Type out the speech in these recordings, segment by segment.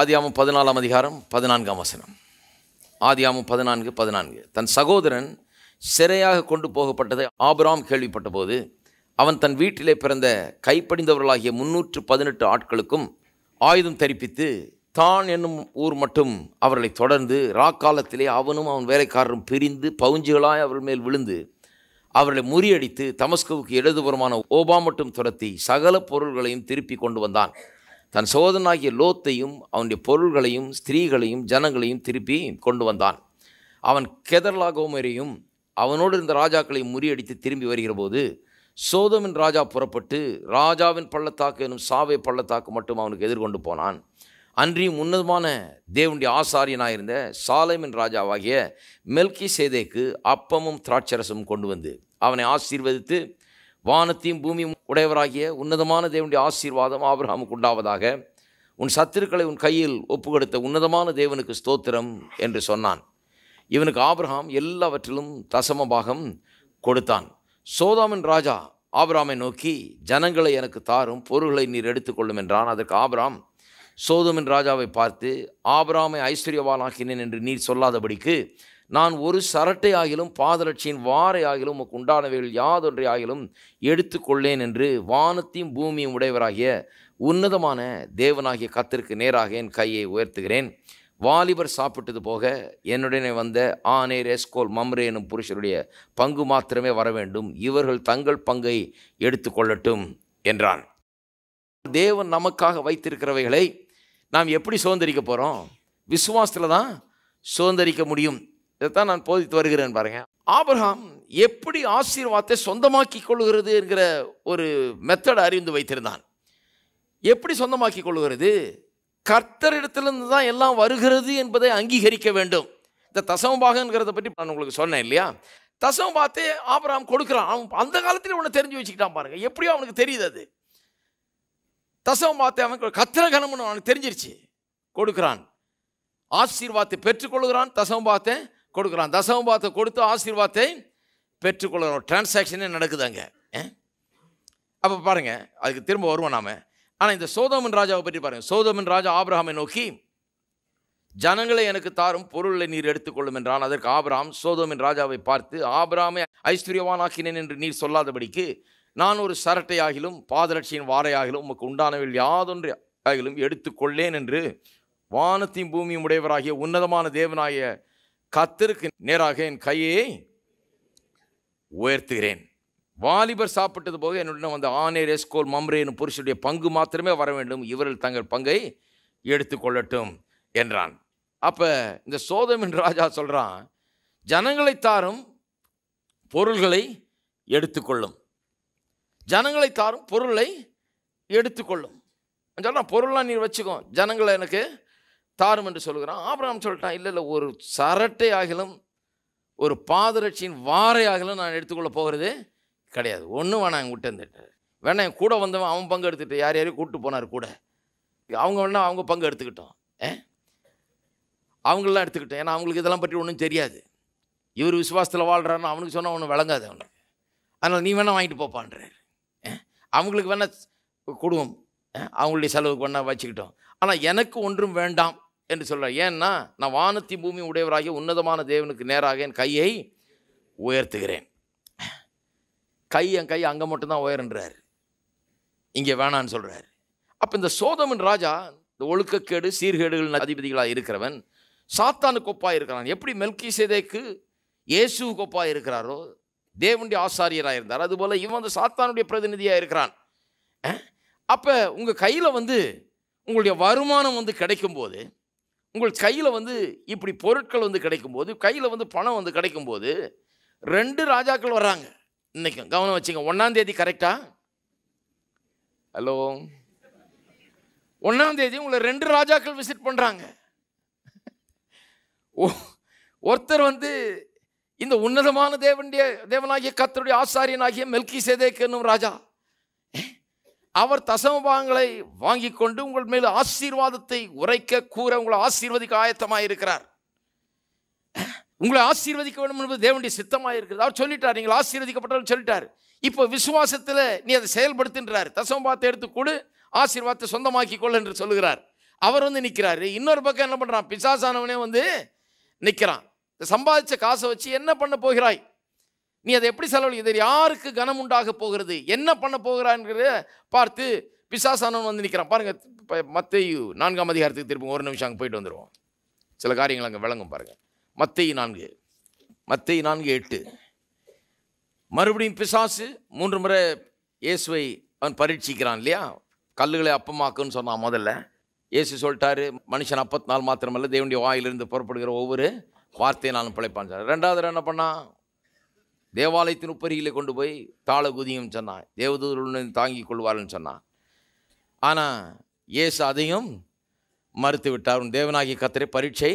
ஆதியாமும் பதினாலாம் அதிகாரம் பதினான்காம் வசனம் ஆதியாமும் பதினான்கு பதினான்கு தன் சகோதரன் சிறையாக கொண்டு போகப்பட்டதை ஆபராம் கேள்விப்பட்ட போது அவன் தன் வீட்டிலே பிறந்த கைப்படிந்தவர்களாகிய முன்னூற்று பதினெட்டு ஆட்களுக்கும் ஆயுதம் தரிப்பித்து தான் என்னும் ஊர் மட்டும் அவர்களை தொடர்ந்து ராக்காலத்திலே அவனும் அவன் வேலைக்காரரும் பிரிந்து பவுஞ்சுகளாய் அவர்கள் மேல் விழுந்து அவர்களை முறியடித்து தமஸ்கவுக்கு இடதுபுறமான ஓபா மட்டும் துரத்தி சகல பொருள்களையும் திருப்பி கொண்டு வந்தான் தன் சோதனாகிய லோத்தையும் அவனுடைய பொருள்களையும் ஸ்திரீகளையும் ஜனங்களையும் திருப்பி கொண்டு வந்தான் அவன் கெதர்லாகோமரையும் அவனோடு இருந்த ராஜாக்களை முறியடித்து திரும்பி வருகிற போது சோதமின் ராஜா புறப்பட்டு ராஜாவின் பள்ளத்தாக்கு எனும் சாவை பள்ளத்தாக்கு மட்டும் அவனுக்கு எதிர்கொண்டு போனான் அன்றியும் உன்னதமான தேவனுடைய ஆசாரியனாயிருந்த சாலைமின் ராஜாவாகிய மெல்கி சேதேக்கு அப்பமும் திராட்சரசமும் கொண்டு வந்து அவனை ஆசீர்வதித்து வானத்தையும் பூமியும் உடையவராகிய உன்னதமான தேவனுடைய ஆசீர்வாதம் ஆபிரகாமுக்கு உண்டாவதாக உன் சத்திருக்களை உன் கையில் ஒப்புக்கொடுத்த உன்னதமான தேவனுக்கு ஸ்தோத்திரம் என்று சொன்னான் இவனுக்கு ஆபிரகாம் எல்லாவற்றிலும் தசம பாகம் கொடுத்தான் சோதாமின் ராஜா ஆபிராமை நோக்கி ஜனங்களை எனக்கு தாரும் பொருள்களை நீர் எடுத்துக்கொள்ளும் என்றான் அதற்கு ஆபிராம் சோதமின் ராஜாவை பார்த்து ஆபிராமை ஐஸ்வர்யவானாக்கினேன் என்று நீர் சொல்லாதபடிக்கு நான் ஒரு சரட்டை ஆகிலும் பாதலட்சியின் வாரை ஆகிலும் உமக்கு உண்டானவைகள் யாதொன்றை ஆகிலும் எடுத்துக்கொள்ளேன் என்று வானத்தையும் பூமியும் உடையவராகிய உன்னதமான தேவனாகிய கத்திற்கு நேராக என் கையை உயர்த்துகிறேன் வாலிபர் சாப்பிட்டது போக என்னுடனே வந்த ஆனே ரேஸ்கோல் மம்ரே எனும் புருஷருடைய பங்கு மாத்திரமே வர வேண்டும் இவர்கள் தங்கள் பங்கை எடுத்துக்கொள்ளட்டும் என்றான் தேவன் நமக்காக வைத்திருக்கிறவைகளை நாம் எப்படி சுதந்திரிக்க போகிறோம் விசுவாசத்தில் தான் சுதந்திரிக்க முடியும் இதைத்தான் நான் போதித்து வருகிறேன் பாருங்க ஆபிரகாம் எப்படி ஆசீர்வாதத்தை சொந்தமாக்கி கொள்கிறது என்கிற ஒரு மெத்தட் அறிந்து வைத்திருந்தான் எப்படி சொந்தமாக்கி கொள்கிறது கர்த்தரிடத்திலிருந்து தான் எல்லாம் வருகிறது என்பதை அங்கீகரிக்க வேண்டும் இந்த தசமபாகங்கிறத பற்றி நான் உங்களுக்கு சொன்னேன் இல்லையா தசம் பார்த்து ஆபராம் கொடுக்குறான் அவன் அந்த காலத்தில் உன்னை தெரிஞ்சு வச்சுக்கிட்டான் பாருங்க எப்படியோ அவனுக்கு தெரியுது அது தசம் பார்த்து அவன் கத்திர கணம்னு அவனுக்கு தெரிஞ்சிருச்சு கொடுக்குறான் ஆசீர்வாத்தை பெற்றுக்கொள்கிறான் தசவம் பார்த்தேன் கொடுக்குறான் தசமபாத்தை கொடுத்து ஆசீர்வாதத்தை பெற்றுக்கொள்ளணும் டிரான்சாக்ஷனே நடக்குது அங்கே அப்போ பாருங்கள் அதுக்கு திரும்ப வருவோம் நாம் ஆனால் இந்த சோதோமன் ராஜாவை பற்றி பாருங்கள் சோதோமன் ராஜா ஆப்ரஹாமை நோக்கி ஜனங்களை எனக்கு தாரும் பொருளை நீர் எடுத்துக்கொள்ளும் என்றான் அதற்கு ஆபராம் சோதோமின் ராஜாவை பார்த்து ஆபராமை ஐஸ்வர்யவானாக்கினேன் என்று நீர் சொல்லாதபடிக்கு நான் ஒரு சரட்டை ஆகிலும் வாரையாகிலும் உமக்கு உண்டானவில் யாதொன்று ஆகிலும் எடுத்துக்கொள்ளேன் என்று வானத்தின் பூமியும் உடையவராகிய உன்னதமான தேவனாகிய கத்திற்கு நேராக என் கையை உயர்த்துகிறேன் வாலிபர் சாப்பிட்டது போக என்னுடைய வந்து ஆனேர் எஸ்கோல் மம்ரேன் புருஷனுடைய பங்கு மாத்திரமே வர வேண்டும் இவர்கள் தங்கள் பங்கை எடுத்துக்கொள்ளட்டும் என்றான் அப்போ இந்த சோதமின் ராஜா சொல்கிறான் ஜனங்களை தாரும் பொருள்களை எடுத்துக்கொள்ளும் ஜனங்களை தாரும் பொருளை எடுத்துக்கொள்ளும் சொல்கிறான் பொருள்லாம் நீ வச்சுக்கோ ஜனங்களை எனக்கு தாரும் என்று சொல்கிறான் ஆபிரகாம் சொல்லிட்டான் இல்லை இல்லை ஒரு சரட்டை ஆகிலும் ஒரு பாதரட்சியின் வாரை ஆகிலும் நான் எடுத்துக்கொள்ள போகிறது கிடையாது ஒன்றும் வேணாம் என் விட்டு வந்துட்டார் வேணா என் கூட வந்தவன் அவன் பங்கு எடுத்துட்டு யார் யாரையும் கூப்பிட்டு போனார் கூட அவங்க வேணா அவங்க பங்கு எடுத்துக்கிட்டோம் ஏ அவங்களெலாம் எடுத்துக்கிட்டோம் ஏன்னா அவங்களுக்கு இதெல்லாம் பற்றி ஒன்றும் தெரியாது இவர் விசுவாசத்தில் வாழ்கிறான்னு அவனுக்கு சொன்னால் ஒன்றும் விளங்காது அவனுக்கு அதனால் நீ வேணால் வாங்கிட்டு போப்பான்றார் அவங்களுக்கு வேணால் கொடுவோம் அவங்களுடைய செலவுக்கு வேணால் வச்சுக்கிட்டோம் ஆனால் எனக்கு ஒன்றும் வேண்டாம் என்று சொல்கிறார் ஏன்னா நான் வானத்தி பூமி உடையவராகி உன்னதமான தேவனுக்கு நேராக என் கையை உயர்த்துகிறேன் கை என் கை அங்கே மட்டும்தான் உயர்ன்றார் இங்கே வேணான்னு சொல்கிறார் அப்போ இந்த சோதமன் ராஜா இந்த ஒழுக்கக்கேடு சீர்கேடுகள் அதிபதிகளாக இருக்கிறவன் சாத்தானு கொப்பாக இருக்கிறான் எப்படி மெல்கி சேதைக்கு இயேசு கொப்பாக இருக்கிறாரோ தேவனுடைய ஆசாரியராக இருந்தார் அதுபோல் இவன் வந்து சாத்தானுடைய பிரதிநிதியாக இருக்கிறான் அப்போ உங்கள் கையில் வந்து உங்களுடைய வருமானம் வந்து கிடைக்கும்போது உங்கள் கையில் வந்து இப்படி பொருட்கள் வந்து கிடைக்கும்போது கையில் வந்து பணம் வந்து கிடைக்கும்போது ரெண்டு ராஜாக்கள் வர்றாங்க இன்றைக்கும் கவனம் வச்சுங்க ஒன்றாந்தேதி கரெக்டா ஹலோ ஒன்றாந்தேதி உங்களை ரெண்டு ராஜாக்கள் விசிட் பண்ணுறாங்க ஓ ஒருத்தர் வந்து இந்த உன்னதமான தேவனுடைய தேவனாகிய கத்தருடைய ஆசாரியனாகிய மெல்கி சேதேக்கு என்னும் ராஜா அவர் தசமபாகங்களை வாங்கி கொண்டு உங்கள் மேல் ஆசீர்வாதத்தை உரைக்க கூற உங்களை ஆசீர்வதிக்க ஆயத்தமாக இருக்கிறார் உங்களை ஆசீர்வதிக்க வேண்டும் என்பது தேவனுடைய சித்தமாக இருக்கிறது அவர் சொல்லிட்டார் நீங்கள் ஆசீர்வதிக்கப்பட்டாலும் சொல்லிட்டார் இப்போ விசுவாசத்தில் நீ அதை செயல்படுத்துன்றார் தசமபாத்தை எடுத்து கொடு ஆசீர்வாதத்தை சொந்தமாக்கி கொள் என்று சொல்லுகிறார் அவர் வந்து நிற்கிறாரு இன்னொரு பக்கம் என்ன பண்ணுறான் பிசாசானவனே வந்து நிற்கிறான் சம்பாதிச்ச காசை வச்சு என்ன பண்ண போகிறாய் நீ அதை எப்படி செலவழிக்க இதில் யாருக்கு கனம் உண்டாக போகிறது என்ன பண்ண போகிறான்ங்கிறத பார்த்து பிசாசானவன் வந்து நிற்கிறான் பாருங்கள் மத்தையு நான்காம் அதிகாரத்துக்கு திரும்ப ஒரு நிமிஷம் அங்கே போயிட்டு வந்துடுவோம் சில காரியங்கள் அங்கே விளங்கும் பாருங்கள் மத்தை நான்கு மத்தை நான்கு எட்டு மறுபடியும் பிசாசு மூன்று முறை இயேசுவை அவன் பரீட்சிக்கிறான் இல்லையா கல்லுகளை அப்பமாக்குன்னு சொன்னான் முதல்ல இயேசு சொல்லிட்டாரு மனுஷன் அப்பத்தினால் மாத்திரமல்ல தேவனுடைய வாயிலிருந்து புறப்படுகிற ஒவ்வொரு வார்த்தையை நான் பிழைப்பான் சார் ரெண்டாவது என்ன பண்ணான் தேவாலயத்தின் உப்பரியில் கொண்டு போய் குதியும் சொன்னான் தேவதூதர்களுடன் தாங்கி கொள்வார்னு சொன்னான் ஆனால் இயேசு அதையும் மறுத்து விட்டார் உன் தேவனாகிய கத்தரை பரீட்சை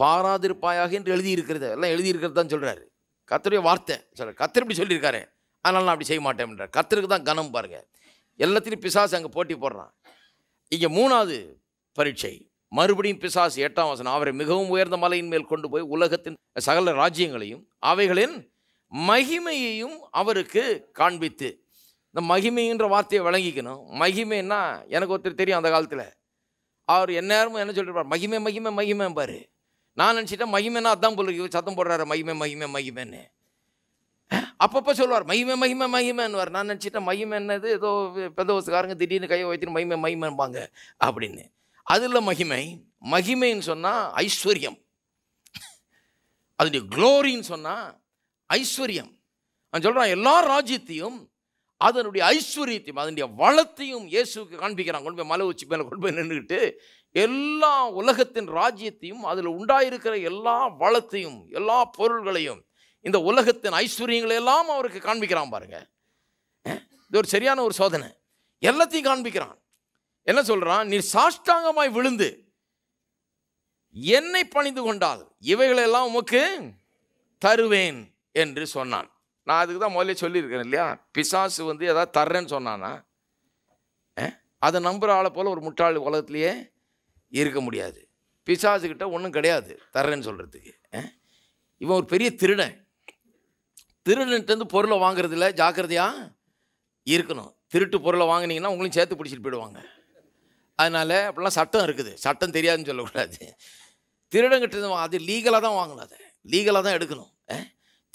பாராதிருப்பாயாக என்று எழுதியிருக்கிறது எல்லாம் எழுதியிருக்கிறது தான் சொல்கிறாரு கத்தருடைய வார்த்தை சொல்கிறார் கத்தர் இப்படி சொல்லியிருக்காரு அதனால் நான் அப்படி செய்ய மாட்டேன் கத்தருக்கு தான் கனம் பாருங்க எல்லாத்திலையும் பிசாசு அங்கே போட்டி போடுறான் இங்கே மூணாவது பரீட்சை மறுபடியும் பிசாசு எட்டாம் வசனம் அவரை மிகவும் உயர்ந்த மலையின் மேல் கொண்டு போய் உலகத்தின் சகல ராஜ்யங்களையும் அவைகளின் மகிமையையும் அவருக்கு காண்பித்து இந்த மகிமைன்ற வார்த்தையை வழங்கிக்கணும் மகிமைன்னா எனக்கு ஒருத்தர் தெரியும் அந்த காலத்தில் அவர் எந்நேரமும் என்ன சொல்லிருப்பார் மகிமை மகிமை மகிமை பாரு நான் நினச்சிட்டேன் மகிமைன்னா அதான் இவர் சத்தம் போடுறாரு மகிமை மகிமை மகிமைன்னு அப்பப்போ சொல்லுவார் மகிமை மகிமை மகிமைன்னுவார் நான் நினச்சிட்டேன் மகிமை என்னது ஏதோ பெந்தவசக்காரங்க திடீர்னு கையை வைத்துட்டு மகிமை மகிமைம்பாங்க அப்படின்னு அதில் மகிமை மகிமைன்னு சொன்னால் ஐஸ்வர்யம் அதனுடைய குளோரின்னு சொன்னால் ஐஸ்வர்யம் நான் சொல்கிறான் எல்லா ராஜ்யத்தையும் அதனுடைய ஐஸ்வர்யத்தையும் அதனுடைய வளத்தையும் இயேசுக்கு காண்பிக்கிறான் கொண்டு போய் மலை உச்சி மேலே கொண்டு போய் நின்றுக்கிட்டு எல்லா உலகத்தின் ராஜ்யத்தையும் அதில் உண்டாயிருக்கிற எல்லா வளத்தையும் எல்லா பொருள்களையும் இந்த உலகத்தின் ஐஸ்வர்யங்களை எல்லாம் அவருக்கு காண்பிக்கிறான் பாருங்க இது ஒரு சரியான ஒரு சோதனை எல்லாத்தையும் காண்பிக்கிறான் என்ன சொல்கிறான் நீ சாஷ்டாங்கமாய் விழுந்து என்னை பணிந்து கொண்டால் இவைகளெல்லாம் உமக்கு தருவேன் என்று சொன்னான் நான் அதுக்கு தான் முதல்ல சொல்லியிருக்கேன் இல்லையா பிசாசு வந்து எதாவது தர்றேன்னு சொன்னான்னா அதை நம்புகிற ஆளை போல் ஒரு முட்டாள் உலகத்துலேயே இருக்க முடியாது பிசாசுக்கிட்ட ஒன்றும் கிடையாது தர்றேன்னு சொல்கிறதுக்கு இவன் ஒரு பெரிய திருடன் திருடன்ட்டு பொருளை வாங்குறதில்ல ஜாக்கிரதையாக இருக்கணும் திருட்டு பொருளை வாங்கினீங்கன்னா உங்களையும் சேர்த்து பிடிச்சிட்டு போயிடுவாங்க அதனால் அப்படிலாம் சட்டம் இருக்குது சட்டம் தெரியாதுன்னு சொல்லக்கூடாது திருடங்கிட்ட அது லீகலாக தான் வாங்கணும் அதை லீகலாக தான் எடுக்கணும்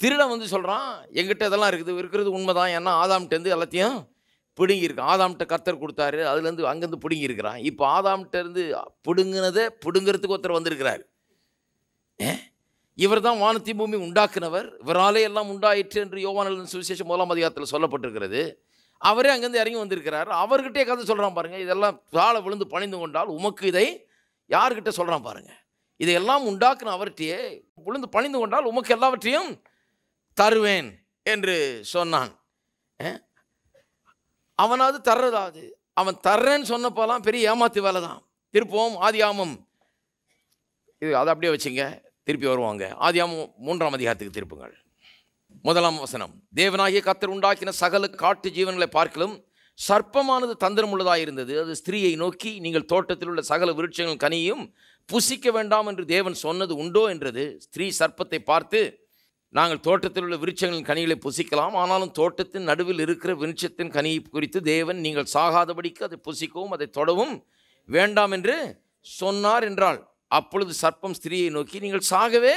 திருடம் வந்து சொல்கிறான் எங்கிட்ட இதெல்லாம் இருக்குது இருக்கிறது உண்மைதான் ஏன்னா ஆதாம்கிட்டருந்து எல்லாத்தையும் பிடுங்கியிருக்கான் ஆதாம்கிட்ட கத்தர் கொடுத்தாரு அதுலேருந்து அங்கேருந்து பிடுங்கியிருக்கிறான் இப்போ இருந்து பிடுங்கினதே பிடுங்கிறதுக்கு ஒருத்தர் வந்திருக்கிறார் இவர் தான் வானத்தி பூமி உண்டாக்குனவர் இவராலே எல்லாம் உண்டாயிற்று என்று யோவானல் சுவிசேஷம் முதலாம் அதிகாரத்தில் சொல்லப்பட்டிருக்கிறது அவரே அங்கேருந்து இறங்கி வந்திருக்கிறார் அவர்கிட்டே கதை சொல்கிறான் பாருங்கள் இதெல்லாம் காலை விழுந்து பணிந்து கொண்டால் உமக்கு இதை யார்கிட்ட சொல்கிறான் பாருங்கள் இதையெல்லாம் உண்டாக்குன அவர்கிட்டயே விழுந்து பணிந்து கொண்டால் உமக்கு எல்லாவற்றையும் தருவேன் என்று சொன்னான் அவனாவது தர்றதாவது அவன் தர்றேன்னு சொன்னப்போலாம் பெரிய ஏமாத்து வேலை தான் திருப்பவும் ஆதியாமம் இது அதை அப்படியே வச்சுங்க திருப்பி வருவாங்க ஆதியாமம் மூன்றாம் அதிகாரத்துக்கு திருப்புங்கள் முதலாம் வசனம் தேவனாகிய கத்தர் உண்டாக்கின சகல காட்டு ஜீவன்களை பார்க்கலும் சர்ப்பமானது தந்திரம் உள்ளதாக இருந்தது அது ஸ்திரீயை நோக்கி நீங்கள் தோட்டத்தில் உள்ள சகல விருட்சங்கள் கனியும் புசிக்க வேண்டாம் என்று தேவன் சொன்னது உண்டோ என்றது ஸ்திரீ சர்ப்பத்தை பார்த்து நாங்கள் தோட்டத்தில் உள்ள விருட்சங்களின் கனிகளை புசிக்கலாம் ஆனாலும் தோட்டத்தின் நடுவில் இருக்கிற விருட்சத்தின் கனியை குறித்து தேவன் நீங்கள் சாகாதபடிக்கு அதை புசிக்கவும் அதை தொடவும் வேண்டாம் என்று சொன்னார் என்றால் அப்பொழுது சர்ப்பம் ஸ்திரியை நோக்கி நீங்கள் சாகவே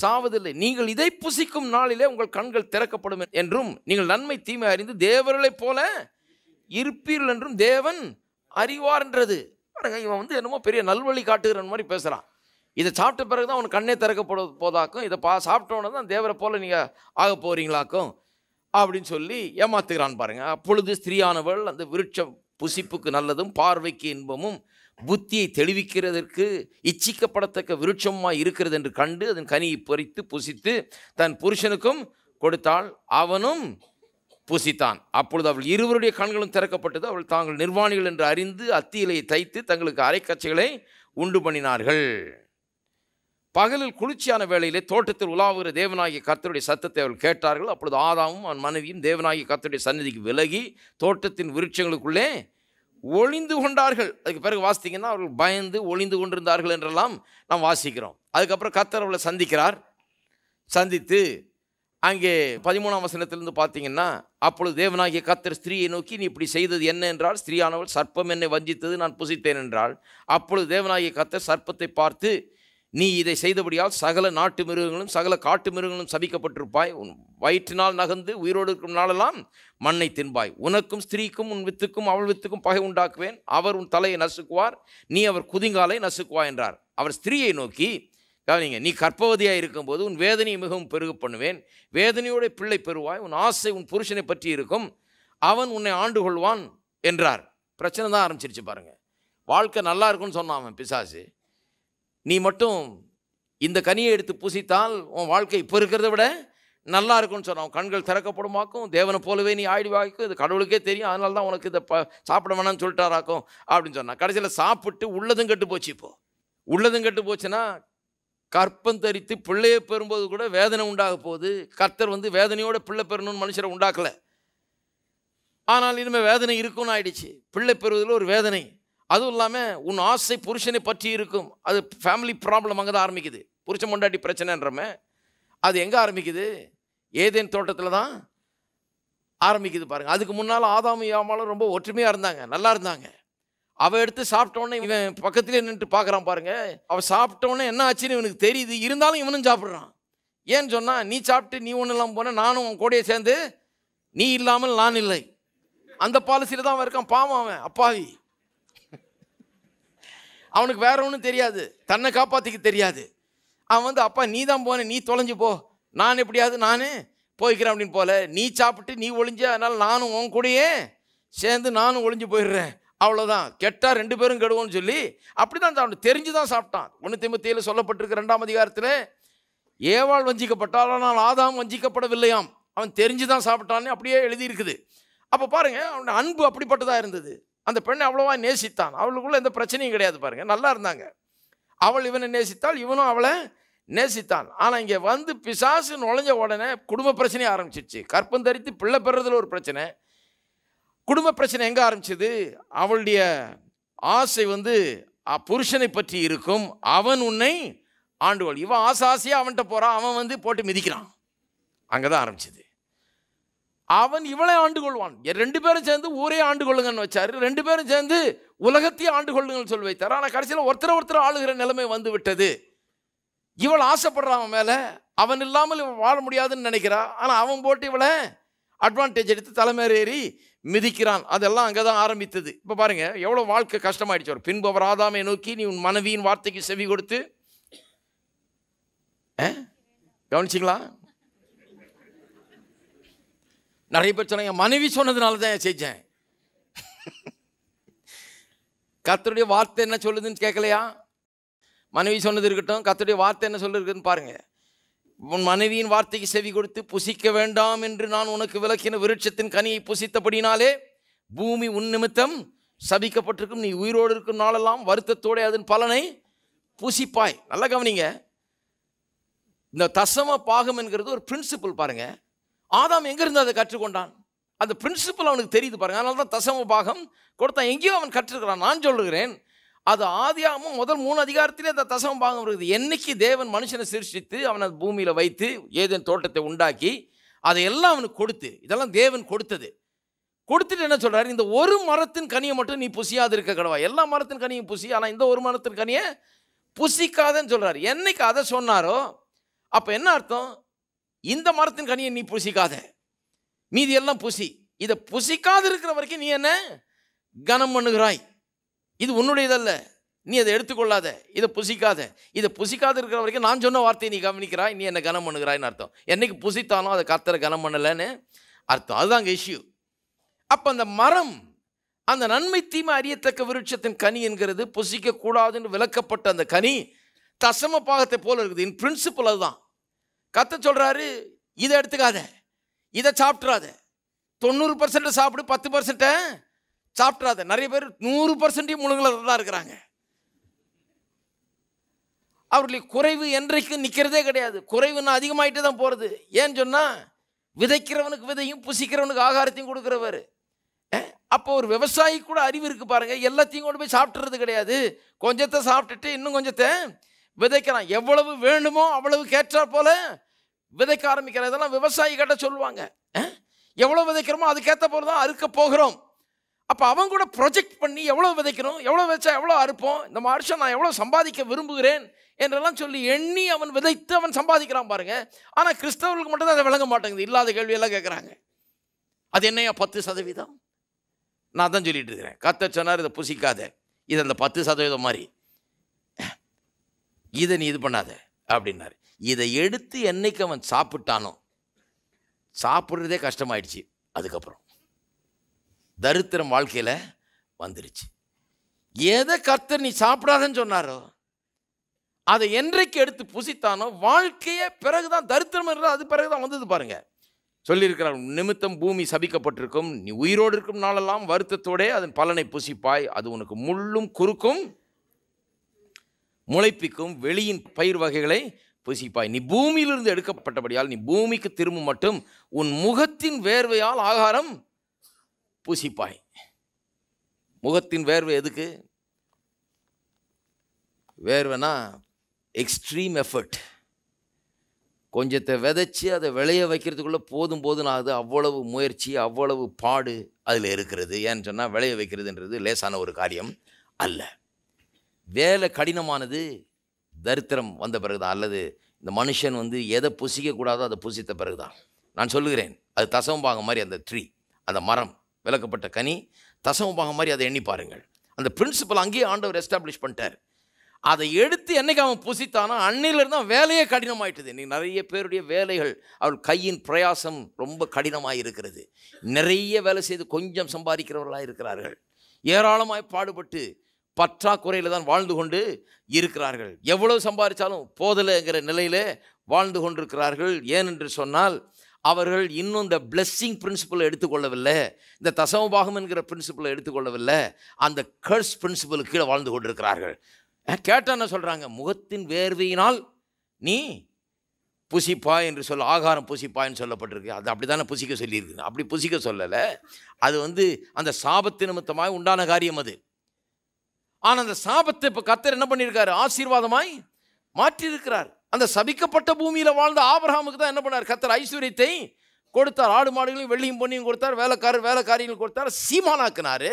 சாவதில்லை நீங்கள் இதை புசிக்கும் நாளிலே உங்கள் கண்கள் திறக்கப்படும் என்றும் நீங்கள் நன்மை தீமை அறிந்து தேவர்களைப் போல இருப்பீர்கள் என்றும் தேவன் அறிவார்ன்றது பாருங்க இவன் வந்து என்னமோ பெரிய நல்வழி காட்டுகிறன் மாதிரி பேசுகிறான் இதை சாப்பிட்ட பிறகு தான் உனக்கு கண்ணே திறக்கப்பட போதாக்கும் இதை பா சாப்பிட்டோன்னே தான் தேவரை போல் நீங்கள் ஆக போகிறீங்களாக்கும் அப்படின்னு சொல்லி ஏமாத்துகிறான் பாருங்கள் அப்பொழுது ஸ்திரீயானவள் அந்த விருட்சம் புசிப்புக்கு நல்லதும் பார்வைக்கு இன்பமும் புத்தியை தெளிவிக்கிறதற்கு இச்சிக்கப்படத்தக்க விருட்சமாக இருக்கிறது என்று கண்டு அதன் கனியை பொறித்து புசித்து தன் புருஷனுக்கும் கொடுத்தாள் அவனும் புசித்தான் அப்பொழுது அவள் இருவருடைய கண்களும் திறக்கப்பட்டது அவள் தாங்கள் நிர்வாணிகள் என்று அறிந்து அத்தியிலையை தைத்து தங்களுக்கு அரைக்கச்சைகளை உண்டு பண்ணினார்கள் பகலில் குளிர்ச்சியான வேளையிலே தோட்டத்தில் உலாவுகிற தேவநாயகி கத்தருடைய சத்தத்தை அவர்கள் கேட்டார்கள் அப்பொழுது ஆதாமும் அவன் மனைவியும் தேவநாயகி கத்தருடைய சந்நிதிக்கு விலகி தோட்டத்தின் விருட்சங்களுக்குள்ளே ஒளிந்து கொண்டார்கள் அதுக்கு பிறகு வாசித்தீங்கன்னா அவர்கள் பயந்து ஒளிந்து கொண்டிருந்தார்கள் என்றெல்லாம் நாம் வாசிக்கிறோம் அதுக்கப்புறம் கத்தர் அவளை சந்திக்கிறார் சந்தித்து அங்கே பதிமூணாம் வசனத்திலிருந்து பார்த்தீங்கன்னா அப்பொழுது தேவனாகிய கத்தர் ஸ்திரீயை நோக்கி நீ இப்படி செய்தது என்ன என்றால் ஸ்திரீயானவள் சர்ப்பம் என்னை வஞ்சித்தது நான் புசித்தேன் என்றால் அப்பொழுது தேவனாகிய கத்தர் சர்ப்பத்தை பார்த்து நீ இதை செய்தபடியால் சகல நாட்டு மிருகங்களும் சகல காட்டு மிருகங்களும் சபிக்கப்பட்டிருப்பாய் உன் வயிற்றினால் நகர்ந்து உயிரோடு இருக்கும் நாளெல்லாம் மண்ணை தின்பாய் உனக்கும் ஸ்திரீக்கும் உன் வித்துக்கும் அவள் வித்துக்கும் பகை உண்டாக்குவேன் அவர் உன் தலையை நசுக்குவார் நீ அவர் குதிங்காலை நசுக்குவாய் என்றார் அவர் ஸ்திரீயை நோக்கி கவனிங்க நீ கற்பவதியாக இருக்கும்போது உன் வேதனையை மிகவும் பெருக பண்ணுவேன் வேதனையோட பிள்ளை பெறுவாய் உன் ஆசை உன் புருஷனை பற்றி இருக்கும் அவன் உன்னை ஆண்டு கொள்வான் என்றார் பிரச்சனை தான் ஆரம்பிச்சிருச்சு பாருங்கள் வாழ்க்கை நல்லா இருக்கும்னு சொன்னான் அவன் பிசாசு நீ மட்டும் இந்த கனியை எடுத்து பூசித்தால் உன் வாழ்க்கை இப்போ இருக்கிறத விட நல்லா இருக்கும்னு சொன்னான் கண்கள் திறக்கப்படுமாக்கும் தேவனை போலவே நீ வாய்க்கும் இது கடவுளுக்கே தெரியும் அதனால தான் உனக்கு இதை ப சாப்பிட வேணாம்னு சொல்லிட்டாராக்கும் அப்படின்னு சொன்னான் கடைசியில் சாப்பிட்டு உள்ளதும் கெட்டு போச்சு இப்போது உள்ளதும் கெட்டு போச்சுன்னா கற்பம் தரித்து பிள்ளையை பெறும்போது கூட வேதனை உண்டாக போகுது கர்த்தர் வந்து வேதனையோட பிள்ளை பெறணும்னு மனுஷரை உண்டாக்கலை ஆனால் இனிமேல் வேதனை இருக்கும்னு ஆயிடுச்சு பிள்ளை பெறுவதில் ஒரு வேதனை அதுவும் இல்லாமல் உன் ஆசை புருஷனை பற்றி இருக்கும் அது ஃபேமிலி ப்ராப்ளம் அங்கே தான் ஆரம்பிக்குது புருஷன் முண்டாட்டி பிரச்சனைன்றமே அது எங்கே ஆரம்பிக்குது ஏதேன் தோட்டத்தில் தான் ஆரம்பிக்குது பாருங்கள் அதுக்கு முன்னால் ஆதாமி யாமாலும் ரொம்ப ஒற்றுமையாக இருந்தாங்க நல்லா இருந்தாங்க அவள் எடுத்து சாப்பிட்டோன்னே இவன் பக்கத்துலேயே நின்று பார்க்குறான் பாருங்கள் அவள் சாப்பிட்டோன்னே என்ன ஆச்சுன்னு இவனுக்கு தெரியுது இருந்தாலும் இவனும் சாப்பிட்றான் ஏன்னு சொன்னால் நீ சாப்பிட்டு நீ ஒன்றும் இல்லாமல் போன நானும் உன் கூடையை சேர்ந்து நீ இல்லாமல் நான் இல்லை அந்த பாலிசியில் தான் அவன் இருக்கான் பாவம் அவன் அப்பாவி அவனுக்கு வேற ஒன்றும் தெரியாது தன்னை காப்பாற்றிக்க தெரியாது அவன் வந்து அப்பா நீ தான் போன நீ தொலைஞ்சு போ நான் எப்படியாவது நானே போய்க்கிறேன் அப்படின்னு போல நீ சாப்பிட்டு நீ ஒழிஞ்ச அதனால் நானும் உன் கூடயே சேர்ந்து நானும் ஒளிஞ்சு போயிடுறேன் அவ்வளோதான் கெட்டால் ரெண்டு பேரும் கெடுவோம்னு சொல்லி அப்படி தான் அவனுக்கு தெரிஞ்சு தான் சாப்பிட்டான் ஒன்று திமுத்தியில் சொல்லப்பட்டிருக்கு ரெண்டாம் அதிகாரத்தில் ஏவாள் வஞ்சிக்கப்பட்டால் ஆனால் ஆதாம் வஞ்சிக்கப்படவில்லையாம் அவன் தெரிஞ்சு தான் சாப்பிட்டான்னு அப்படியே எழுதியிருக்குது அப்போ பாருங்கள் அவனோட அன்பு அப்படிப்பட்டதாக இருந்தது அந்த பெண்ணை அவ்வளோவா நேசித்தான் அவளுக்குள்ள எந்த பிரச்சனையும் கிடையாது பாருங்க நல்லா இருந்தாங்க அவள் இவனை நேசித்தாள் இவனும் அவளை நேசித்தான் ஆனால் இங்கே வந்து பிசாசு நுழைஞ்ச உடனே குடும்ப பிரச்சனையே ஆரம்பிச்சிருச்சு கற்பம் தரித்து பிள்ளை பெறுறதுல ஒரு பிரச்சனை குடும்ப பிரச்சனை எங்கே ஆரம்பிச்சது அவளுடைய ஆசை வந்து புருஷனை பற்றி இருக்கும் அவன் உன்னை ஆண்டுகோள் இவன் ஆசை ஆசையாக அவன்கிட்ட போகிறான் அவன் வந்து போட்டு மிதிக்கிறான் அங்கே தான் ஆரம்பிச்சது அவன் இவளை ஆண்டு கொள்வான் ரெண்டு பேரும் சேர்ந்து ஊரே ஆண்டு கொள்ளுங்கன்னு வச்சாரு ரெண்டு பேரும் சேர்ந்து உலகத்தையே ஆண்டு கொள்ளுங்கன்னு சொல்லி வைத்தார் ஆனால் கடைசியில் ஒருத்தர் ஒருத்தர் ஆளுகிற நிலைமை வந்து விட்டது இவள் ஆசைப்படுறான் மேலே அவன் இல்லாமல் இவன் வாழ முடியாதுன்னு நினைக்கிறா ஆனால் அவன் போட்டு இவளை அட்வான்டேஜ் எடுத்து தலைமையேறி மிதிக்கிறான் அதெல்லாம் அங்கே தான் ஆரம்பித்தது இப்போ பாருங்கள் எவ்வளோ வாழ்க்கை கஷ்டமாயிடுச்சு ஒரு பின்பு அவர் ஆதாமை நோக்கி நீ உன் மனைவியின் வார்த்தைக்கு செவி கொடுத்து கவனிச்சிங்களா நிறைய பேர் சொன்னாங்க என் மனைவி சொன்னதுனால தான் செஞ்சேன் கத்தருடைய வார்த்தை என்ன சொல்லுதுன்னு கேட்கலையா மனைவி சொன்னது இருக்கட்டும் கத்தருடைய வார்த்தை என்ன சொல்லிருக்குதுன்னு பாருங்கள் உன் மனைவியின் வார்த்தைக்கு செவி கொடுத்து புசிக்க வேண்டாம் என்று நான் உனக்கு விளக்கின விருட்சத்தின் கனியை புசித்தபடினாலே பூமி உன் நிமித்தம் சபிக்கப்பட்டிருக்கும் நீ உயிரோடு இருக்கும் நாளெல்லாம் வருத்தத்தோடு அதன் பலனை புசிப்பாய் நல்லா கவனிங்க இந்த தசம பாகம் என்கிறது ஒரு பிரின்சிபிள் பாருங்கள் ஆதாம் எங்கேருந்து அதை கற்றுக்கொண்டான் அந்த பிரின்சிபல் அவனுக்கு தெரியுது பாருங்க அதனால தான் தசம பாகம் கொடுத்தான் எங்கேயோ அவன் கற்றுக்கிறான் நான் சொல்லுகிறேன் அது ஆதியாமும் முதல் மூணு அதிகாரத்திலே அந்த தசம பாகம் இருக்குது என்னைக்கு தேவன் மனுஷனை சிருஷ்டித்து அவனை பூமியில் வைத்து ஏதேன் தோட்டத்தை உண்டாக்கி அதையெல்லாம் அவனுக்கு கொடுத்து இதெல்லாம் தேவன் கொடுத்தது கொடுத்துட்டு என்ன சொல்கிறாரு இந்த ஒரு மரத்தின் கனியை மட்டும் நீ புசியாது இருக்க கடவா எல்லா மரத்தின் கனியும் புசி ஆனால் இந்த ஒரு மரத்தின் கனியை புசிக்காதன்னு சொல்கிறாரு என்னைக்கு அதை சொன்னாரோ அப்போ என்ன அர்த்தம் இந்த மரத்தின் கனியை நீ புசிக்காத மீதி எல்லாம் புசி இதை புசிக்காத இருக்கிற வரைக்கும் நீ என்ன கனம் பண்ணுகிறாய் இது உன்னுடையதல்ல நீ அதை எடுத்துக்கொள்ளாத இதை புசிக்காத இதை புசிக்காத இருக்கிற வரைக்கும் நான் சொன்ன வார்த்தையை நீ கவனிக்கிறாய் நீ என்ன கனம் பண்ணுகிறாய்னு அர்த்தம் என்னைக்கு புசித்தாலும் அதை கத்தரை கனம் பண்ணலைன்னு அர்த்தம் அதுதான் அங்கே இஷ்யூ அப்போ அந்த மரம் அந்த நன்மை தீமை அறியத்தக்க விருட்சத்தின் கனி என்கிறது புசிக்கக்கூடாதுன்னு விளக்கப்பட்ட அந்த கனி தசம பாகத்தை போல இருக்குது இன் பிரின்சிபல் அதுதான் கத்த சொல்கிறாரு இதை எடுத்துக்காத இதை சாப்பிட்றாத தொண்ணூறு பர்சன்ட் சாப்பிடு பத்து பர்சன்ட்டை சாப்பிட்றாத நிறைய பேர் நூறு பர்சன்டையும் முழுங்கல தான் இருக்கிறாங்க அவர்களை குறைவு என்றைக்கு நிற்கிறதே கிடையாது குறைவுன்னு அதிகமாகிட்டே தான் போகிறது ஏன்னு சொன்னால் விதைக்கிறவனுக்கு விதையும் புசிக்கிறவனுக்கு ஆகாரத்தையும் கொடுக்குறவர் அப்போ ஒரு விவசாயி கூட அறிவு இருக்குது பாருங்கள் எல்லாத்தையும் கொண்டு போய் சாப்பிட்றது கிடையாது கொஞ்சத்தை சாப்பிட்டுட்டு இன்னும் கொஞ்சத்தை விதைக்கலாம் எவ்வளவு வேணுமோ அவ்வளவு கேட்டால் போல் விதைக்க ஆரம்பிக்கிற இதெல்லாம் விவசாயி கிட்ட சொல்லுவாங்க எவ்வளோ விதைக்கிறோமோ அதுக்கேற்ற போல தான் அறுக்க போகிறோம் அப்போ அவங்க கூட ப்ரொஜெக்ட் பண்ணி எவ்வளோ விதைக்கிறோம் எவ்வளோ விதைச்சா எவ்வளோ அறுப்போம் இந்த வருஷம் நான் எவ்வளோ சம்பாதிக்க விரும்புகிறேன் என்றெல்லாம் சொல்லி எண்ணி அவன் விதைத்து அவன் சம்பாதிக்கிறான் பாருங்க ஆனால் கிறிஸ்தவர்களுக்கு மட்டும் அதை விளங்க மாட்டேங்குது இல்லாத கேள்வியெல்லாம் கேட்குறாங்க அது என்னையா பத்து சதவீதம் நான் தான் சொல்லிட்டு இருக்கிறேன் கத்த சொன்னார் இதை புசிக்காத இது அந்த பத்து சதவீதம் மாதிரி இதை நீ இது பண்ணாத அப்படின்னாரு இதை எடுத்து என்னைக்கு அவன் சாப்பிட்டானோ சாப்பிட்றதே கஷ்டமாயிடுச்சு அதுக்கப்புறம் தரித்திரம் வாழ்க்கையில் வந்துருச்சு எதை கர்த்தர் நீ சாப்பிடாதன்னு சொன்னாரோ அதை என்றைக்கு எடுத்து புசித்தானோ வாழ்க்கையே பிறகுதான் தரித்திரம் இருந்தால் அது பிறகு தான் வந்தது பாருங்கள் சொல்லியிருக்கிறார் நிமித்தம் பூமி சபிக்கப்பட்டிருக்கும் நீ உயிரோடு இருக்கும் நாளெல்லாம் வருத்தத்தோடே அதன் பலனை புசிப்பாய் அது உனக்கு முள்ளும் குறுக்கும் முளைப்பிக்கும் வெளியின் பயிர் வகைகளை புசிப்பாய் நீ பூமியிலிருந்து எடுக்கப்பட்டபடியால் நீ பூமிக்கு திரும்பும் மட்டும் உன் முகத்தின் வேர்வையால் ஆகாரம் பூசிப்பாய் முகத்தின் வேர்வை எதுக்கு வேர்வைனா எக்ஸ்ட்ரீம் எஃபர்ட் கொஞ்சத்தை விதைச்சி அதை விளைய வைக்கிறதுக்குள்ளே போதும் போதும் ஆகுது அவ்வளவு முயற்சி அவ்வளவு பாடு அதில் இருக்கிறது ஏன்னு சொன்னால் விளைய வைக்கிறதுன்றது லேசான ஒரு காரியம் அல்ல வேலை கடினமானது தரித்திரம் வந்த பிறகுதான் அல்லது இந்த மனுஷன் வந்து எதை புசிக்கக்கூடாதோ அதை புசித்த பிறகுதான் நான் சொல்லுகிறேன் அது தசவம் பாகம் மாதிரி அந்த ட்ரீ அந்த மரம் விளக்கப்பட்ட கனி தசவம் பாகம் மாதிரி அதை எண்ணி பாருங்கள் அந்த பிரின்சிபல் அங்கேயே ஆண்டவர் எஸ்டாப்ளிஷ் பண்ணிட்டார் அதை எடுத்து என்றைக்கு அவன் புசித்தானா அன்னையிலிருந்து அவன் வேலையே கடினமாயிட்டது இன்றைக்கி நிறைய பேருடைய வேலைகள் அவள் கையின் பிரயாசம் ரொம்ப கடினமாக இருக்கிறது நிறைய வேலை செய்து கொஞ்சம் சம்பாதிக்கிறவர்களாக இருக்கிறார்கள் ஏராளமாய் பாடுபட்டு பற்றாக்குறையில் தான் வாழ்ந்து கொண்டு இருக்கிறார்கள் எவ்வளவு சம்பாதிச்சாலும் போதலைங்கிற நிலையில் வாழ்ந்து கொண்டிருக்கிறார்கள் ஏனென்று சொன்னால் அவர்கள் இன்னும் இந்த பிளெஸ்ஸிங் பிரின்சிபலை எடுத்துக்கொள்ளவில்லை இந்த தசமபாகம் என்கிற பிரின்சிபலை எடுத்துக்கொள்ளவில்லை அந்த கர்ஸ் பிரின்சிபலுக்கு கீழே வாழ்ந்து கொண்டிருக்கிறார்கள் கேட்டால் என்ன சொல்கிறாங்க முகத்தின் வேர்வையினால் நீ புசிப்பா என்று சொல்ல ஆகாரம் புசிப்பாய்னு சொல்லப்பட்டிருக்கு அது அப்படி தானே புசிக்க சொல்லியிருக்கு அப்படி புசிக்க சொல்லலை அது வந்து அந்த சாபத்து நிமித்தமாக உண்டான காரியம் அது ஆனால் அந்த சாபத்தை இப்போ கத்தர் என்ன பண்ணியிருக்காரு ஆசீர்வாதமாய் மாற்றியிருக்கிறார் அந்த சபிக்கப்பட்ட பூமியில் வாழ்ந்த ஆபரகாமுக்கு தான் என்ன பண்ணார் கத்தர் ஐஸ்வர்யத்தை கொடுத்தார் ஆடு மாடுகளையும் வெள்ளியும் பொண்ணியும் கொடுத்தார் வேலைக்காரர் வேலைக்காரியும் கொடுத்தார் சீமானாக்குனார்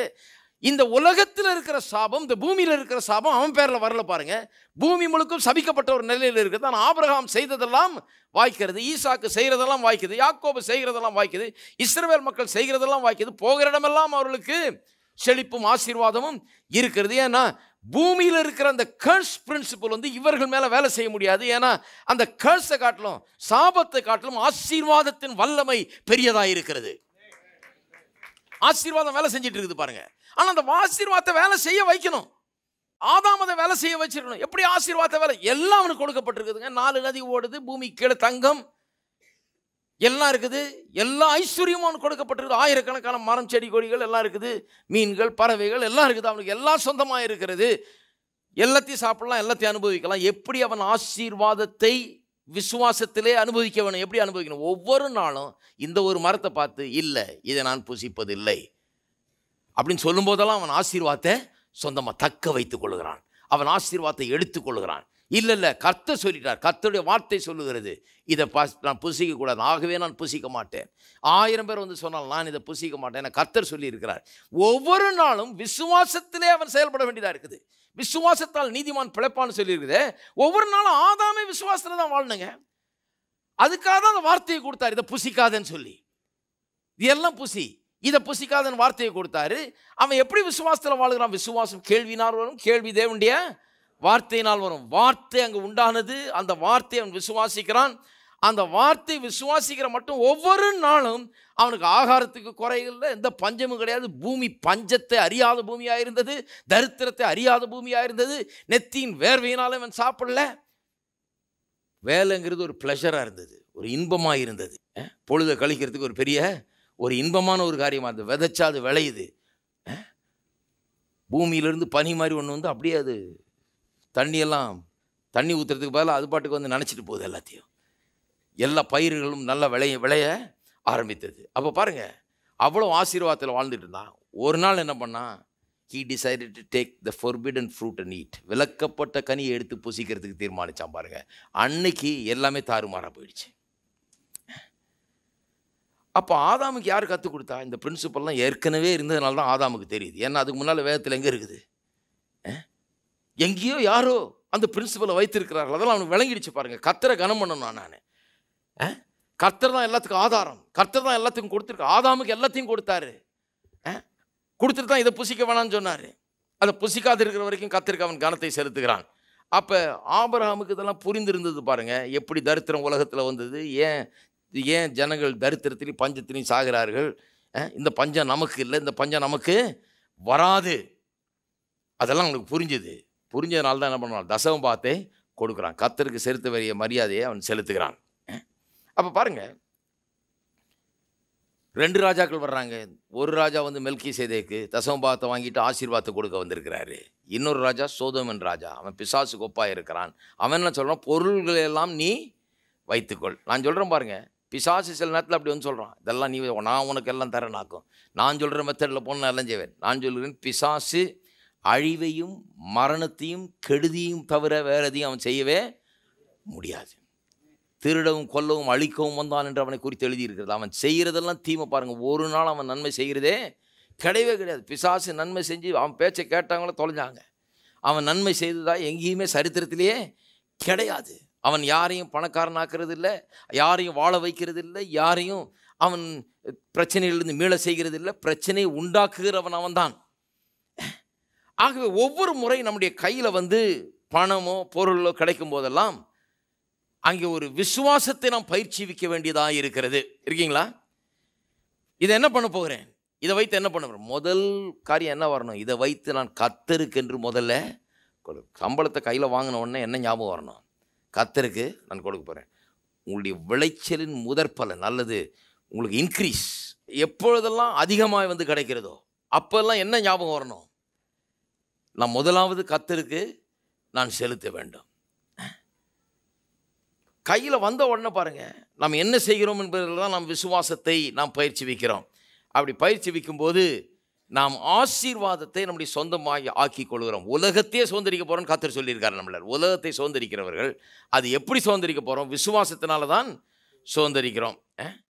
இந்த உலகத்தில் இருக்கிற சாபம் இந்த பூமியில் இருக்கிற சாபம் அவன் பேரில் வரல பாருங்க பூமி முழுக்கும் சபிக்கப்பட்ட ஒரு நிலையில் இருக்குது ஆனால் ஆபிரகாம் செய்ததெல்லாம் வாய்க்கிறது ஈசாக்கு செய்கிறதெல்லாம் வாய்க்குது யாக்கோபு செய்கிறதெல்லாம் வாய்க்குது இஸ்ரவேல் மக்கள் செய்கிறதெல்லாம் வாய்க்குது போகிற இடமெல்லாம் அவர்களுக்கு செழிப்பும் ஆசீர்வாதமும் இருக்கிறது ஏன்னா பூமியில் இருக்கிற அந்த கர்ஸ் பிரின்சிபல் வந்து இவர்கள் மேலே வேலை செய்ய முடியாது ஏன்னா அந்த கர்ஸை காட்டிலும் சாபத்தை காட்டிலும் ஆசீர்வாதத்தின் வல்லமை பெரியதாக இருக்கிறது ஆசீர்வாதம் வேலை செஞ்சுட்டு இருக்குது பாருங்க ஆனால் அந்த ஆசீர்வாதத்தை வேலை செய்ய வைக்கணும் ஆதாமதை வேலை செய்ய வச்சிருக்கணும் எப்படி ஆசீர்வாத வேலை எல்லாம் அவனுக்கு கொடுக்கப்பட்டிருக்குதுங்க நாலு நதி ஓடுது பூமி கீழே தங்கம் எல்லாம் இருக்குது எல்லா ஐஸ்வர்யமும் கொடுக்கப்பட்டிருக்குது ஆயிரக்கணக்கான மரம் செடி கொடிகள் எல்லாம் இருக்குது மீன்கள் பறவைகள் எல்லாம் இருக்குது அவனுக்கு எல்லாம் சொந்தமாக இருக்கிறது எல்லாத்தையும் சாப்பிடலாம் எல்லாத்தையும் அனுபவிக்கலாம் எப்படி அவன் ஆசீர்வாதத்தை விசுவாசத்திலே அனுபவிக்க வேணும் எப்படி அனுபவிக்கணும் ஒவ்வொரு நாளும் இந்த ஒரு மரத்தை பார்த்து இல்லை இதை நான் புசிப்பதில்லை அப்படின்னு சொல்லும்போதெல்லாம் அவன் ஆசீர்வாதத்தை சொந்தமாக தக்க வைத்துக் கொள்கிறான் அவன் ஆசீர்வாதத்தை எடுத்துக்கொள்கிறான் இல்லை இல்லை கர்த்த சொல்லிட்டார் கர்த்தருடைய வார்த்தை சொல்லுகிறது இதை பாஸ் நான் புசிக்கக்கூடாது ஆகவே நான் புசிக்க மாட்டேன் ஆயிரம் பேர் வந்து சொன்னால் நான் இதை புசிக்க மாட்டேன் என கர்த்தர் சொல்லியிருக்கிறார் ஒவ்வொரு நாளும் விசுவாசத்திலே அவன் செயல்பட வேண்டியதாக இருக்குது விசுவாசத்தால் நீதிமான் பிழைப்பான்னு சொல்லியிருக்குது ஒவ்வொரு நாளும் ஆதாமே விசுவாசத்தில் தான் வாழணுங்க அதுக்காக தான் அந்த வார்த்தையை கொடுத்தார் இதை புசிக்காதேன்னு சொல்லி இதெல்லாம் புசி இதை புசிக்காதன் வார்த்தையை கொடுத்தாரு அவன் எப்படி விசுவாசத்தில் வாழ்கிறான் விசுவாசம் கேள்வினார் வரும் கேள்வி தேவண்டிய வார்த்தையினால் வரும் வார்த்தை அங்கே உண்டானது அந்த வார்த்தை அவன் விசுவாசிக்கிறான் அந்த வார்த்தை விசுவாசிக்கிற மட்டும் ஒவ்வொரு நாளும் அவனுக்கு ஆகாரத்துக்கு குறையில்லை எந்த பஞ்சமும் கிடையாது பூமி பஞ்சத்தை அறியாத பூமியாக இருந்தது தரித்திரத்தை அறியாத பூமியாக இருந்தது நெத்தியின் வேர்வையினாலும் அவன் சாப்பிடல வேலைங்கிறது ஒரு ப்ளஷராக இருந்தது ஒரு இன்பமாக இருந்தது பொழுதை கழிக்கிறதுக்கு ஒரு பெரிய ஒரு இன்பமான ஒரு காரியமாக இருந்தது விதைச்சா அது விளையுது பூமியிலிருந்து பனி மாதிரி ஒன்று வந்து அப்படியே அது தண்ணியெல்லாம் தண்ணி ஊற்றுறதுக்கு பதிலாக அது பாட்டுக்கு வந்து நினச்சிட்டு போகுது எல்லாத்தையும் எல்லா பயிர்களும் நல்லா விளைய விளைய ஆரம்பித்தது அப்போ பாருங்கள் அவ்வளோ ஆசீர்வாதத்தில் வாழ்ந்துட்டு இருந்தான் ஒரு நாள் என்ன பண்ணான் he decided to take the forbidden fruit and eat விளக்கப்பட்ட கனியை எடுத்து புசிக்கிறதுக்கு தீர்மானித்தான் பாருங்கள் அன்னைக்கு எல்லாமே தாறுமாறாக போயிடுச்சு அப்போ ஆதாமுக்கு யார் கற்றுக் கொடுத்தா இந்த பிரின்சிபல்லாம் ஏற்கனவே இருந்ததுனால தான் ஆதாமுக்கு தெரியுது ஏன்னா அதுக்கு முன்னால் வேதத்தில் எங்கே இருக்குது எங்கேயோ யாரோ அந்த பிரின்சிபலை வைத்திருக்கிறார்கள் அதெல்லாம் அவனுக்கு விளங்கிடுச்சு பாருங்கள் கத்தரை கனம் பண்ணணும் நான் கர்த்தர் தான் எல்லாத்துக்கும் ஆதாரம் கர்த்தர் தான் எல்லாத்துக்கும் கொடுத்துருக்கு ஆதாமுக்கு எல்லாத்தையும் கொடுத்தாரு கொடுத்துட்டு தான் இதை புசிக்க வேணாம்னு சொன்னார் அதை புசிக்காது இருக்கிற வரைக்கும் கத்திருக்கு அவன் கனத்தை செலுத்துகிறான் அப்போ ஆபரகாமுக்கு இதெல்லாம் புரிந்திருந்தது பாருங்கள் எப்படி தரித்திரம் உலகத்தில் வந்தது ஏன் ஏன் ஜனங்கள் தரித்திரத்திலையும் பஞ்சத்திலையும் சாகிறார்கள் இந்த பஞ்சம் நமக்கு இல்லை இந்த பஞ்சம் நமக்கு வராது அதெல்லாம் அவனுக்கு புரிஞ்சுது புரிஞ்சதுனால தான் என்ன பண்ணுவான் தசவம் பார்த்தே கொடுக்குறான் கத்தருக்கு செலுத்த வரிய மரியாதையை அவன் செலுத்துகிறான் அப்போ பாருங்கள் ரெண்டு ராஜாக்கள் வர்றாங்க ஒரு ராஜா வந்து மெல்கி சேதேக்கு தசம்பாத்தை வாங்கிட்டு ஆசீர்வாதத்தை கொடுக்க வந்திருக்கிறாரு இன்னொரு ராஜா சோதோமன் ராஜா அவன் பிசாசு கொப்பாக இருக்கிறான் அவன் என்ன சொல்கிறான் பொருள்களை எல்லாம் நீ வைத்துக்கொள் நான் சொல்கிறேன் பாருங்கள் பிசாசு சில நேரத்தில் அப்படி வந்து சொல்கிறான் இதெல்லாம் நீ நான் உனக்கு எல்லாம் தரேன் ஆக்கும் நான் சொல்கிற மெத்தடில் போனால் எல்லாம் செய்வேன் நான் சொல்கிறேன் பிசாசு அழிவையும் மரணத்தையும் கெடுதியும் தவிர வேறு எதையும் அவன் செய்யவே முடியாது திருடவும் கொல்லவும் அழிக்கவும் வந்தான் என்று அவனை குறித்து எழுதியிருக்கிறது அவன் செய்கிறதெல்லாம் தீமை பாருங்கள் ஒரு நாள் அவன் நன்மை செய்கிறதே கிடையவே கிடையாது பிசாசு நன்மை செஞ்சு அவன் பேச்சை கேட்டாங்களோ தொலைஞ்சாங்க அவன் நன்மை செய்ததா எங்கேயுமே சரித்திரத்திலேயே கிடையாது அவன் யாரையும் பணக்காரனாக்குறது இல்லை யாரையும் வாழ வைக்கிறது இல்லை யாரையும் அவன் பிரச்சனையிலிருந்து மீள செய்கிறது இல்லை பிரச்சனையை உண்டாக்குகிறவன் அவன்தான் ஆகவே ஒவ்வொரு முறை நம்முடைய கையில் வந்து பணமோ பொருளோ கிடைக்கும் போதெல்லாம் அங்கே ஒரு விசுவாசத்தை நாம் பயிற்சிவிக்க வேண்டியதாக இருக்கிறது இருக்கீங்களா இதை என்ன பண்ண போகிறேன் இதை வைத்து என்ன பண்ண போகிறேன் முதல் காரியம் என்ன வரணும் இதை வைத்து நான் கத்தருக்கு என்று முதல்ல சம்பளத்தை கையில் வாங்கின உடனே என்ன ஞாபகம் வரணும் கத்தருக்கு நான் கொடுக்க போகிறேன் உங்களுடைய விளைச்சலின் முதற் பலன் நல்லது உங்களுக்கு இன்க்ரீஸ் எப்பொழுதெல்லாம் அதிகமாக வந்து கிடைக்கிறதோ அப்போல்லாம் என்ன ஞாபகம் வரணும் நான் முதலாவது கத்தருக்கு நான் செலுத்த வேண்டும் கையில் வந்த உடனே பாருங்கள் நாம் என்ன செய்கிறோம் என்பதில் தான் நாம் விசுவாசத்தை நாம் பயிற்சி வைக்கிறோம் அப்படி பயிற்சி வைக்கும்போது நாம் ஆசீர்வாதத்தை நம்முடைய சொந்தமாகி ஆக்கி கொள்கிறோம் உலகத்தையே சுதந்திரிக்க போகிறோம்னு கத்தர் சொல்லியிருக்காரு நம்மளர் உலகத்தை சுதந்திரிக்கிறவர்கள் அது எப்படி சுதந்திரிக்க போகிறோம் விசுவாசத்தினால தான் சுதந்திரிக்கிறோம்